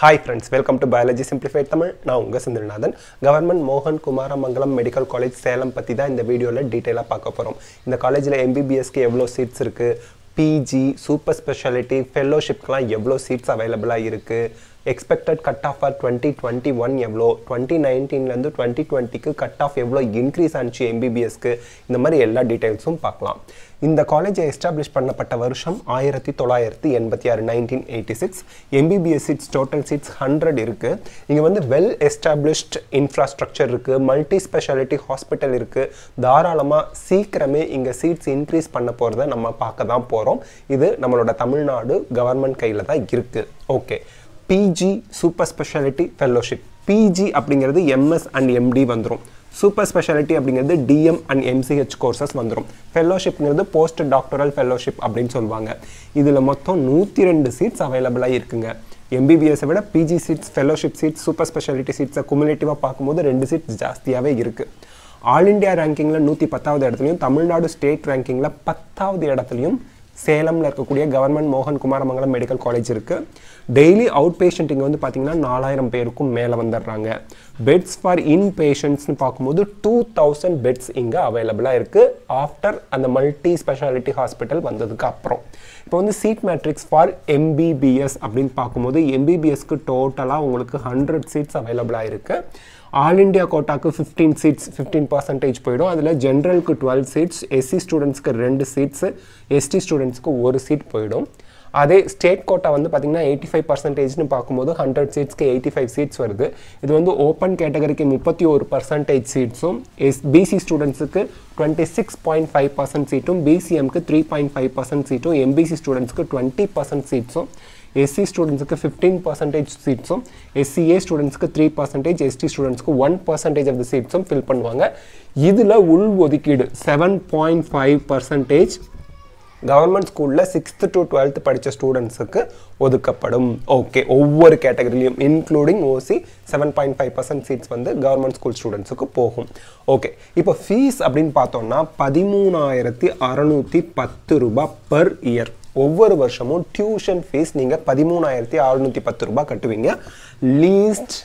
hi friends welcome to biology simplified Tamil நான் உங்கள் Sundaranathan government மோகன் குமாரமங்கலம் மெடிக்கல் காலேஜ் சேலம் பற்றி தான் இந்த வீடியோவில் டீட்டெயிலாக பார்க்க போகிறோம் இந்த காலேஜில் எம்பிபிஎஸ்க்கு எவ்வளோ சீட்ஸ் இருக்குது பிஜி சூப்பர் ஸ்பெஷாலிட்டி ஃபெல்லோஷிப்க்கெலாம் எவ்வளோ சீட்ஸ் அவைலபிளாக இருக்குது expected cut off are twenty twenty one எவ்வளோ டுவெண்ட்டி நைன்டீன்லேருந்து டுவெண்ட்டி டுவெண்ட்டிக்கு கட் ஆஃப் எவ்வளோ இன்க்ரீஸ் ஆனிச்சு எம்பிபிஎஸ்க்கு இந்த மாதிரி எல்லா டீட்டெயில்ஸும் பார்க்கலாம் இந்த காலேஜை எஸ்டாப்ளிஷ் பண்ணப்பட்ட வருஷம் ஆயிரத்தி தொள்ளாயிரத்தி எண்பத்தி ஆறு nineteen eighty six MBBS seats total seats hundred இருக்குது இங்கே வந்து வெல் எஸ்டாப்ளிஷ்ட் இன்ஃப்ராஸ்ட்ரக்சர் இருக்குது மல்டி ஸ்பெஷாலிட்டி ஹாஸ்பிட்டல் இருக்குது தாராளமாக சீக்கிரமே இங்கே சீட்ஸ் இன்க்ரீஸ் பண்ண போகிறத நம்ம பார்க்க தான் போகிறோம் இது நம்மளோட தமிழ்நாடு கவர்மெண்ட் கையில் தான் இருக்குது okay PG super speciality fellowship PG அப்படிங்கிறது எம்எஸ் அண்ட் எம்டி வந்துடும் சூப்பர் ஸ்பெஷாலிட்டி அப்படிங்கிறது டிஎம் அண்ட் எம்சிஹெச் கோர்சஸ் வந்துடும் ஃபெல்லோஷிப்ங்கிறது போஸ்ட் டாக்டரல் ஃபெல்லோஷிப் அப்படின்னு சொல்லுவாங்க இதில் மொத்தம் நூற்றி ரெண்டு சீட்ஸ் அவைலபிளாக இருக்குங்க எம்பிபிஎஸை விட PG seats fellowship seats super speciality சீட்ஸை குமுலேட்டிவாக பார்க்கும்போது ரெண்டு சீட்ஸ் ஜாஸ்தியாகவே இருக்குது ஆல் இண்டியா ரேங்கிங்கில் நூற்றி பத்தாவது இடத்துலையும் தமிழ்நாடு ஸ்டேட் ரேங்கிங்கில் பத்தாவது இடத்துலையும் சேலமில் இருக்கக்கூடிய கவர்மெண்ட் மோகன் குமாரமங்கலம் மெடிக்கல் காலேஜ் இருக்குது டெய்லி அவுட் பேஷண்ட் இங்கே வந்து பார்த்திங்கன்னா நாலாயிரம் பேருக்கும் மேலே வந்துடுறாங்க பெட்ஸ் ஃபார் இன் பேஷண்ட்ஸ்னு பார்க்கும்போது டூ தௌசண்ட் பெட்ஸ் இங்கே அவைலபிளாக இருக்குது ஆஃப்டர் அந்த மல்டி ஸ்பெஷாலிட்டி ஹாஸ்பிட்டல் வந்ததுக்கு அப்புறம் இப்போ வந்து சீட் மேட்ரிக்ஸ் ஃபார் எம்பிபிஎஸ் அப்படின்னு பார்க்கும்போது எம்பிபிஎஸ்க்கு டோட்டலாக உங்களுக்கு ஹண்ட்ரட் சீட்ஸ் அவைலபிளாக இருக்குது ஆல் இண்டியா கோட்டாக்கு ஃபிஃப்டீன் சீட்ஸ் ஃபிஃப்டீன் பர்சன்டேஜ் போயிடும் அதில் ஜென்ரலுக்கு டுவெல் சீட்ஸ் எஸ்சி ஸ்டூடெண்ட்ஸ்க்கு ரெண்டு சீட்ஸு எஸ்டி ஸ்டூடெண்ட்ஸ்க்கு ஒரு சீட் போயிடும் அதே ஸ்டேட் கோட்டா வந்து பார்த்தீங்கன்னா எயிட்டி ஃபைவ் பர்சன்டேஜ்னு பார்க்கும்போது ஹண்ட்ரட் சீட்ஸ்க்கு எயிட்டி ஃபைவ் சீட்ஸ் வருது இது வந்து ஓப்பன் கேட்டகரிக்கு முப்பத்தி ஒரு பர்சன்டேஜ் சீட்ஸும் எஸ் பிசி ஸ்டூடெண்ட்ஸுக்கு twenty six point five percent சீட்டும் பிசிஎம்க்கு த்ரீ பாயிண்ட் ஃபைவ் பர்சன்ட் சீட்டும் எம்பிசி ஸ்டூடெண்ட்ஸ்க்கு டுவெண்ட்டி பர்சன்ட் சீட்ஸும் எஸ்சி ஸ்டூடெண்ட்ஸுக்கு ஃபிஃப்டீன் பர்சன்டேஜ் சீட்ஸும் எஸ்சிஏ ஸ்டூடெண்ட்ஸ்க்கு த்ரீ பர்சன்டேஜ் எஸ்டி ஸ்டூடெண்ட்ஸ்க்கு ஒன் பர்சன்டேஜ் ஆஃப் த சீட்ஸும் ஃபில் பண்ணுவாங்க இதில் உள் ஒதுக்கீடு seven point five percentage government ஸ்கூலில் சிக்ஸ்த்து டு டுவெல்த்து படித்த ஸ்டூடெண்ட்ஸுக்கு ஒதுக்கப்படும் ஓகே ஒவ்வொரு கேட்டகரிலையும் including OC seven point five percent seats வந்து கவர்மெண்ட் ஸ்கூல் ஸ்டூடெண்ட்ஸுக்கு போகும் ஓகே இப்போ ஃபீஸ் அப்படின்னு பார்த்தோம்னா பதிமூணாயிரத்தி அறநூற்றி பத்து ரூபாய் பர் இயர் ஒவ்வொரு வருஷமும் டியூஷன் ஃபீஸ் நீங்கள் பதிமூணாயிரத்தி அறநூற்றி பத்து ரூபாய் கட்டுவீங்க லீஸ்ட்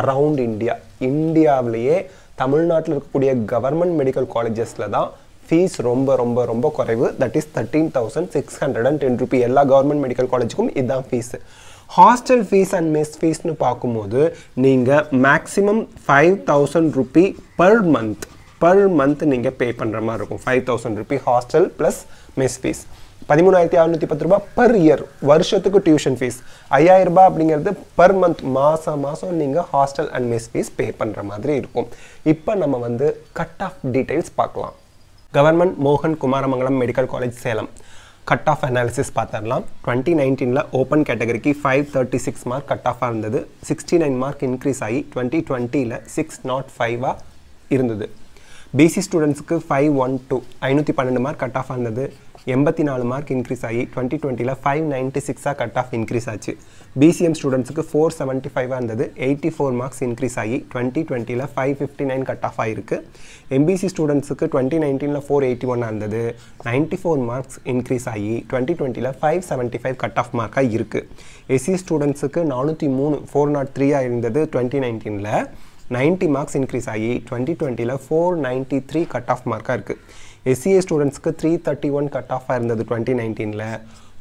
அரவுண்ட் இந்தியா இந்தியாவிலேயே தமிழ்நாட்டில் இருக்கக்கூடிய கவர்மெண்ட் மெடிக்கல் காலேஜஸில் தான் ஃபீஸ் ரொம்ப ரொம்ப ரொம்ப குறைவு that is thirteen thousand six hundred and ten rupee எல்லா கவர்மெண்ட் மெடிக்கல் காலேஜுக்கும் இதுதான் fees hostel fees and mess ஃபீஸ்னு பார்க்கும்போது நீங்கள் maximum five thousand rupee per month per month நீங்கள் பே பண்ணுற மாதிரி இருக்கும் five thousand rupee hostel plus mess fees பதிமூணாயிரத்தி அறநூற்றி பத்து ரூபாய் பர் இயர் வருஷத்துக்கு டியூஷன் ஃபீஸ் ஐயாயிரரூபா அப்படிங்கிறது பர் மந்த் மாதம் மாதம் நீங்கள் hostel and mess fees pay பண்ணுற மாதிரி இருக்கும் இப்போ நம்ம வந்து கட் ஆஃப் டீட்டெயில்ஸ் பார்க்கலாம் கவர்மெண்ட் மோகன் Kumaramangalam medical college Salem cut off analysis பார்த்துடலாம் டுவெண்ட்டி நைன்டீனில் ஓப்பன் கேட்டகரிக்கு five thirty six mark cut ஆஃபாக இருந்தது சிக்ஸ்டி நைன் மார்க் இன்க்ரீஸ் ஆகி டுவெண்ட்டி டுவெண்ட்டியில் சிக்ஸ் நாட் ஃபைவாக இருந்தது பிசி ஸ்டூடெண்ட்ஸுக்கு ஃபைவ் ஒன் டூ ஐநூற்றி பன்னெண்டு மார்க் கட் ஆஃப் இருந்தது எண்பத்தி நாலு மார்க் இன்க்ரீஸ் ஆகி டுவெண்ட்டி டுவெண்ட்டியில் ஃபைவ் நைன்ட்டி சிக்ஸாக கட் ஆஃப் இன்க்ரீஸ் ஆச்சு பிசிஎம் ஸ்டூடெண்ட்ஸுக்கு ஃபோர் செவன்ட்டி ஃபைவாக இருந்தது எயிட்டி ஃபோர் மார்க்ஸ் இன்க்ரீஸ் ஆகி டுவெண்ட்டி டுவெண்ட்டியில் five fifty nine cut off ஆகிருக்கு எம்பிசி ஸ்டூடெண்ட்ஸுக்கு டுவெண்ட்டி நைன்டீனில் ஃபோர் எயிட்டி ஒன்னாக இருந்தது நைன்ட்டி ஃபோர் மார்க்ஸ் இன்க்ரீஸ் ஆகி டுவெண்ட்டி டுவெண்ட்டியில் five seventy five cut off மார்க்காக இருக்குது எஸ்சி ஸ்டூடெண்ட்ஸுக்கு நானூற்றி மூணு ஃபோர் நாட் த்ரீயாக இருந்தது டுவெண்ட்டி நைன்டீனில் நைன்ட்டி மார்க்ஸ் இன்க்ரீஸ் ஆகி டுவெண்ட்டி டுவெண்ட்டியில் four ninety three cut off மார்க்காக இருக்குது எஸ்சிஏ ஸ்டூடெண்ட்ஸ்க்கு த்ரீ தேர்ட்டி ஒன் கட் ஆஃபாக இருந்தது டுவெண்ட்டி நைன்டீனில்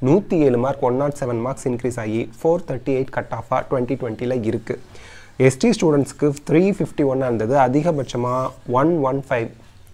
நூற்றி ஏழு mark one nought seven marks increase ஆகி ஃபோர் தேர்ட்டி எயிட் கட் ஆஃபாக டுவெண்ட்டி டுவெண்ட்டியில் இருக்குது எஸ்டி ஸ்டூடெண்ட்ஸ்க்கு த்ரீ ஃபிஃப்டி ஒன்னாக இருந்தது அதிகபட்சமாக ஒன் ஒன் ஃபைவ்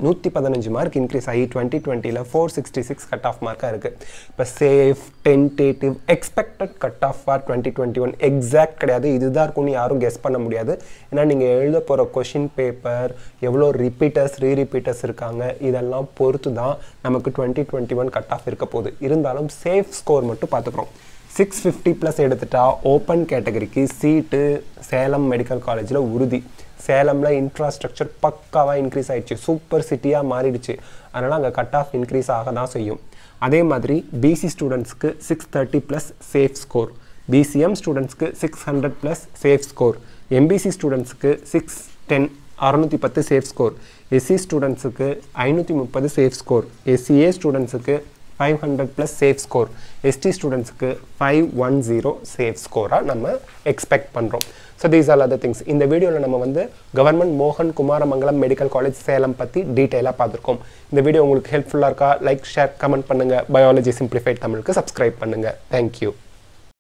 நூற்றி பதினஞ்சு மார்க் இன்க்ரீஸ் ஆகி டுவெண்ட்டி டுவெண்ட்டியில் four sixty six cut off மார்க்காக இருக்குது இப்போ safe tentative expected cut off for twenty twenty one exact கிடையாது இதுதான் இருக்கும்னு யாரும் கெஸ் பண்ண முடியாது ஏன்னா நீங்கள் எழுத போகிற கொஷின் பேப்பர் எவ்வளோ ரிப்பீட்டர்ஸ் ரீ ரிப்பீட்டர்ஸ் இருக்காங்க இதெல்லாம் பொறுத்து தான் நமக்கு twenty twenty one cut off இருக்க போகுது இருந்தாலும் சேஃப் ஸ்கோர் மட்டும் பார்த்துக்குறோம் சிக்ஸ் ஃபிஃப்டி ப்ளஸ் எடுத்துட்டால் ஓப்பன் கேட்டகரிக்கு சீட்டு சேலம் மெடிக்கல் காலேஜில் உறுதி சேலமில் இன்ஃப்ராஸ்ட்ரக்சர் பக்காவாக இன்க்ரீஸ் ஆகிடுச்சு சூப்பர் சிட்டியாக மாறிடுச்சு அதனால் அங்கே கட் ஆஃப் இன்க்ரீஸ் ஆக தான் செய்யும் அதே மாதிரி பிசி ஸ்டூடெண்ட்ஸ்க்கு six thirty plus safe score BCM ஸ்டூடெண்ட்ஸ்க்கு six hundred plus safe score MBC ஸ்டூடெண்ட்ஸ்க்கு சிக்ஸ் டென் அறநூற்றி பத்து சேஃப் ஸ்கோர் எஸ்சி ஸ்டூடெண்ட்ஸுக்கு ஐநூற்றி முப்பது சேஃப் ஸ்கோர் எஸ்சிஏ ஸ்டூடெண்ட்ஸுக்கு five hundred plus safe score ST ஸ்டூடெண்ட்ஸுக்கு ஃபைவ் ஒன் ஜீரோ சேஃப் ஸ்கோராக நம்ம எக்ஸ்பெக்ட் பண்ணுறோம் so these all other things இந்த வீடியோவில் நம்ம வந்து கவர்மெண்ட் மோகன் குமாரமங்கலம் மெடிக்கல் காலேஜ் சேலம் பற்றி டீட்டெயிலாக பார்த்துருக்கோம் இந்த வீடியோ உங்களுக்கு ஹெல்ப்ஃபுல்லாக இருக்கா லைக் ஷேர் கமெண்ட் பண்ணுங்கள் பயாலஜி சிம்ப்ளிஃபைட் தமிழுக்கு சப்ஸ்கிரைப் பண்ணுங்கள் தேங்க்யூ